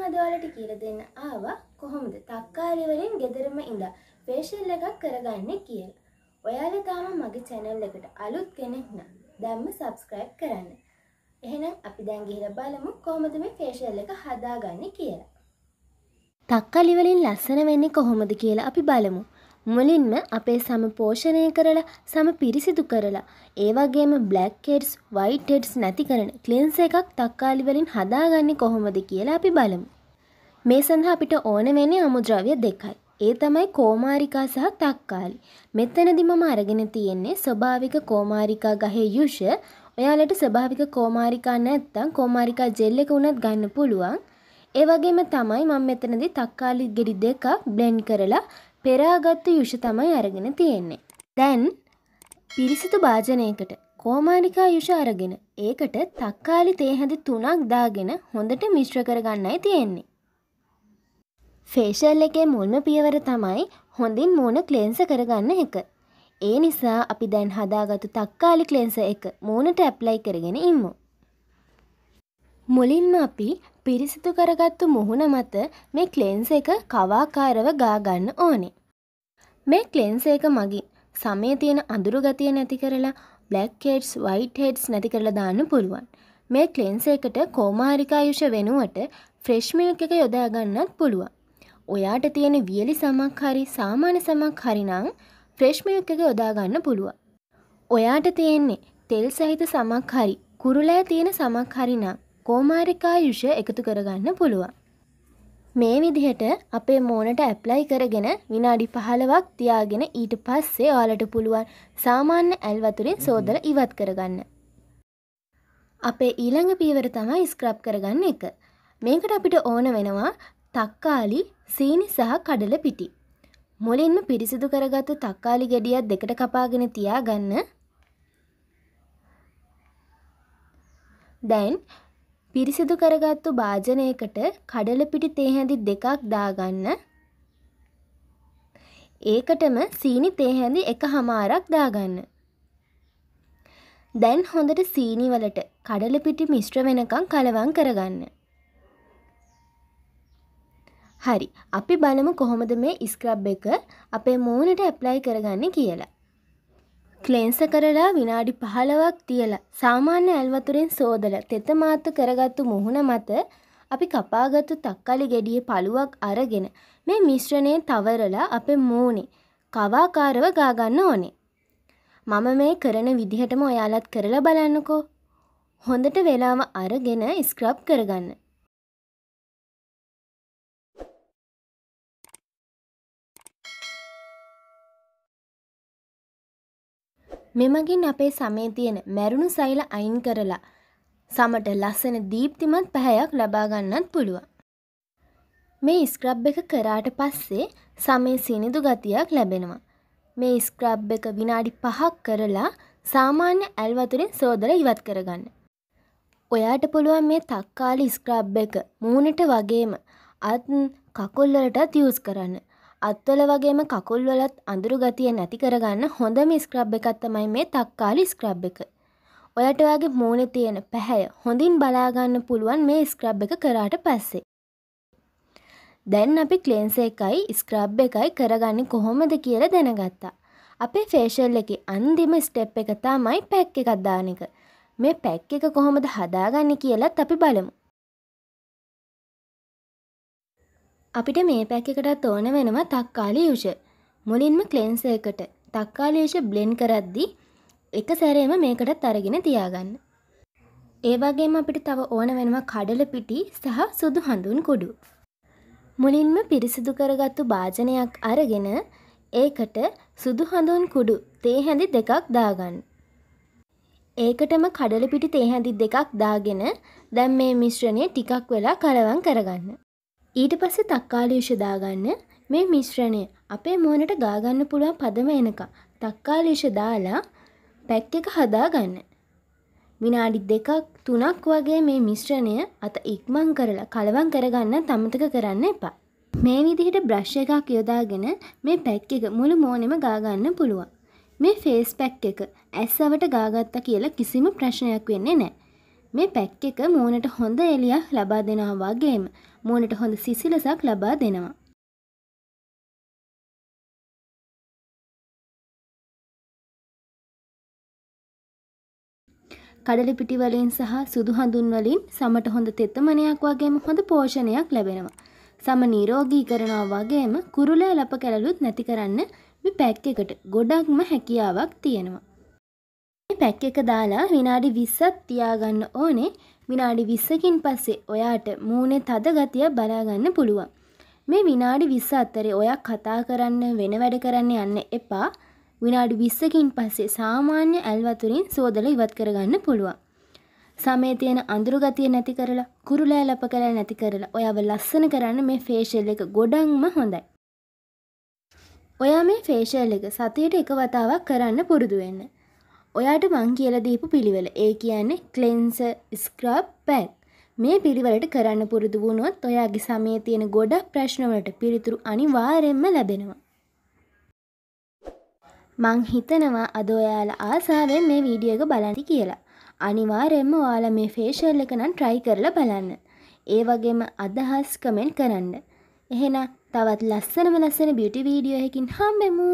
මං අදවාලට කියල දෙන්න ආවා කොහොමද තක්කාරිවලින් ගෙදරම ඉඳා ෆේෂල් එකක් කරගන්න කියල්. ඔයාල තාම මගේ චැනල් එකට අලුත් කෙනෙක් නම් දැම්ම සබස්ක්‍රයිබ් කරන්න. එහෙනම් අපි දැන් ගිහිලා බලමු කොහොමද මේ ෆේෂල් එක හදාගන්නේ කියලා. තක්කලිවලින් ලස්සන වෙන්නේ කොහොමද කියලා අපි බලමු. මුලින්ම අපේ සම පෝෂණය කරලා සම පිරිසිදු කරලා ඒ වගේම බ්ලැක් හෙඩ්ස් වයිට් හෙඩ්ස් නැති කරන ක්ලින්ස එකක් තක්කාලි වලින් හදාගන්නේ කොහොමද කියලා අපි බලමු. මේ සඳහා අපිට ඕන වෙන්නේ අමුද්‍රව්‍ය දෙකයි. ඒ තමයි කෝමාරිකා සහ තක්කාලි. මෙතනදි මම අරගෙන තියෙන්නේ ස්වභාවික කෝමාරිකා ගහේ යුෂ. ඔයාලට ස්වභාවික කෝමාරිකා නැත්තම් කෝමාරිකා ජෙල් එක උනත් ගන්න පුළුවන්. ඒ වගේම තමයි මම මෙතනදී තක්කාලි ගෙඩි දෙකක් බ්ලෙන්ඩ් කරලා පෙරාගත්තු යුෂ තමයි අරගෙන තියෙන්නේ. දැන් පිරිසිදු භාජනයකට කෝමානිකා යුෂ අරගෙන ඒකට තක්කාලි තේහැඳි තුනක් දාගෙන හොඳට මිශ්‍ර කරගන්නයි තියෙන්නේ. ෆේෂල් එකේ මුල්ම පියවර තමයි හොඳින් මූුණ ක්ලේන්ස කරගන්න එක. ඒ නිසා අපි දැන් හදාගතු තක්කාලි ක්ලේන්ස එක මූුණට ඇප්ලයි කරගෙන ඉම්මු. මුලින්ම අපි පිරිසිදු කරගත්තු මුහුණ මත මේ ක්ලෙන්න්ස එක කවාකාරව ගාගන්න ඕනේ. මේ ක්ලෙන්න්ස එක මගින් සමේ තියෙන අඳුරුගතිය නැති කරලා බ්ලක්කේට්ස් වයිට හෙඩ්ස් නැති කරලා දාන්න පුළුවන්. මේ ක්ලෙන්න්ස එකට කෝමාරිකායුෂ වෙනුවට ෆ්‍රෙශ්මිල්ක එක යොදාගන්නත් පුළුවන්. ඔයාට තියෙන වියලි සමක් හරි සාමාන්‍ය සමක් හරිනං ෆ්‍රෙශ්මිල්ක එක යොදාගන්න පුළුවන්. ඔයාට තියෙන්නේ තෙල් සහිත සමක් හරි කුරුලෑ තියෙන සමක් හරිනම් හෝමාරිකායුෂ එකතු කරගන්න පුළුවන්. මේ විදිහට අපේ මෝනට ඇප්ලයි කරගෙන විනාඩි පහලවක් තියාගෙන ඊට පස්සේ ඔයාලට පුළුවන් සාමාන්‍ය ඇල් වතුරින් සෝදල ඉවත් කරගන්න. අපේ ඊළඟ පීවර තමයි ස්ක්‍රබ් කරගන්න එක. මේකට අපිට ඕන වෙනවා තක්කාලි සීනි සහ කඩල පිටි. මුලින්ම පිරිසිදු කරගත්තු තක්කාලි ගෙඩියක් දෙකට කපාගෙන තියාගන්න. දැන් පිරිසිදු කරගත්තු භාජනයකට කඩලපිටි තේහැඳි දෙකක් දාගන්න. ඒකටම සීනි තේහැඳි එක හමාරක් දාගන්න. දැන් හොඳට සීනිවලට කඩලපිටි මිශ්‍ර වෙනකං කලවං කරගන්න. හරි අපි බලමු කොහොමද මේ ස්ක්‍රබ් එක අපේ මූුණට ඇප්ලයි කරගන්න කියලා. ක්ලෙන්ස කරලා විනාඩි පහලවක් තියලා සාමාන්‍ය ඇල්වතුරෙන් සෝදල තෙතමාත්තු කරගත්තු මුහුණ මත අපි කපාගත්තු තක්කලි ගෙඩිය පළුවක් අරගෙන මේ මිශ්‍රණය තවරලා අපේ මූුණේ කවාකාරව ගාගන්න ඕනේ. මම මේ කරන විදිහටම ඔයාලත් කරලා බලන්නකෝ. හොඳට වෙලාව අරගෙන ස්ක්‍රබ් කරගන්න. මෙමගින් අපේ සමේ තියෙන මැරුණු සෛල අයින් කරලා සමට ලස්සන දීප්තිමත් පැහැයක් ලබාගන්නත් පුළුවන්. මේ ස්ක්‍රබ් එක කරාට පස්සේ සමේ සිනිදු ගතියක් ලැබෙනවා. මේ ස්ක්‍රබ් එක විනාඩි පහක් කරලා සාමාන්‍ය ඇල්වතුරින් සෝදල ඉවත් කරගන්න. ඔයාට පුළුවන් මේ තක්කාලි ස්ක්‍රබ් එක මූනට වගේම අත් කකුල්ලටත් යස් කරන්න. අත්වල වගේම කකුල් වලත් අඳුරු ගතිය නැති කරගන්න හොඳම ස්ක්‍රබ් එකක් තමයි මේ තක්කාලි ස්ක්‍රබ් එක. ඔයාට ඔයාගේ මූණේ තියෙන පැහැය හොඳින් බලා ගන්න පුළුවන් මේ ස්ක්‍රබ් එක කරාට පස්සේ. දැන් අපි ක්ලෙන්සර් එකයි ස්ක්‍රබ් එකයි කරගන්නේ කොහොමද කියලා දැනගත්තා. අපේ ෆේෂල් එකේ අන්තිම ස්ටෙප් එක තමයි පැක් එකක් දාන එක. මේ පැක් එක කොහොමද හදාගන්නේ කියලත් අපි බලමු. අපිට මේ පැකකටත් ඕන වෙනවා තක්කාලි යුෂ. මුලින්ම ක්ලෙන්ස එකට තක්කාලියෂ බ්ලෙන්් කරද්දි එක සැරේම මේකටත් අරගෙන තියාගන්න. ඒ වගේම අපිට තව ඕන වෙනවා කඩල පිටි සහ සුදු හඳුන් කුඩු. මුලින්ම පිරිසිදු කරගත්තු භාජනයක් අරගෙන ඒකට සුදු හඳුන් කුඩු තේ හැඳි දෙකක් දාගන්න. ඒකටම කඩල පිටි තේ හැඳි දෙකක් දාගෙන දැන් මේ මිශ්‍රණය ටිකක් වෙලා කලවම් කරගන්න. ඊට පස්සේ තක්කාලීෂ දාගන්න මේ මිශ්‍රණය අපේ මෝනට ගාගන්න පුළුවන් පදම එනකම් තක්කාලීෂ දාලා පැක් එක හදාගන්න. විනාඩි දෙකක් තුනක් වගේ මේ මිශ්‍රණය අත ඉක්මන් කරලා කලවම් කරගන්න තමතක කරන්න එපා. මේ විදිහට බ්‍රශ් එකක් යොදාගෙන මේ පැක් එක මුළු මෝනෙම ගාගන්න පුළුවන්. මේ ෆේස් පැක් එක ඇස්සවට ගාගත්තා කියලා කිසිම ප්‍රශ්නයක් වෙන්නේ නැහැ. මේ පැක් එක මූණට හොඳ එළියක් ලබා දෙනවා වගේම මූණට හොඳ සිසිලසක් ලබා දෙනවා. කඩලි පිටි වලින් සහ සුදු හඳුන් වලින් සමට හොඳ තෙතමනයක් වගේම හොඳ පෝෂණයක් ලැබෙනවා. සම නිරෝගී කරනවා වගේම කුරුලෑ ලප කැලලුත් නැති කරන්න මේ පැක් එකට ගොඩක්ම හැකියාවක් තියෙනවා. පැක් එක දාලා විනාඩි 20ක් තියාගන්න ඕනේ. විනාඩි 20කින් පස්සේ ඔයාට මූණේ තද ගතිය බලා ගන්න පුළුවන්. මේ විනාඩි 20 අතරේ ඔයා කතා කරන්න වෙන වැඩ කරන්න යන්න එපා. විනාඩි 20කින් පස්සේ සාමාන්‍ය ඇල් වතුරින් සෝදලා ඉවත් කරගන්න පුළුවන්. සමේ තියෙන අඳුරු ගතිය නැති කරලා කුරුලෑ ලප කරලා නැති කරලා ඔයාව ලස්සන කරන්න මේ ෆේෂල් එක ගොඩක්ම හොඳයි. ඔයා මේ ෆේෂල් එක සතියට එක වතාවක් කරන්න පුරුදු වෙන්න. ඔයාට මං කියලා දීපු පිළිවෙල. ඒ කියන්නේ ක්ලෙන්සර්, ස්ක්‍රබ්, පැක්. මේ පිළිවෙලට කරන්න පුරුදු වුණොත් ඔයාගේ සමයේ තියෙන ගොඩක් ප්‍රශ්න වලට පිළිතුරු අනිවාර්යයෙන්ම ලැබෙනවා. මං හිතනවා අද ඔයාලා ආසාවෙන් මේ වීඩියෝ එක බලන්න කියලා. අනිවාර්යයෙන්ම ඔයාලා මේ ෆේෂල් එක නම් try කරලා බලන්න. ඒ වගේම අදහස් කමෙන්ට් කරන්න. එහෙනම් තවත් ලස්සනම ලස්සන බියුටි වීඩියෝ එකකින් හම්බෙමු.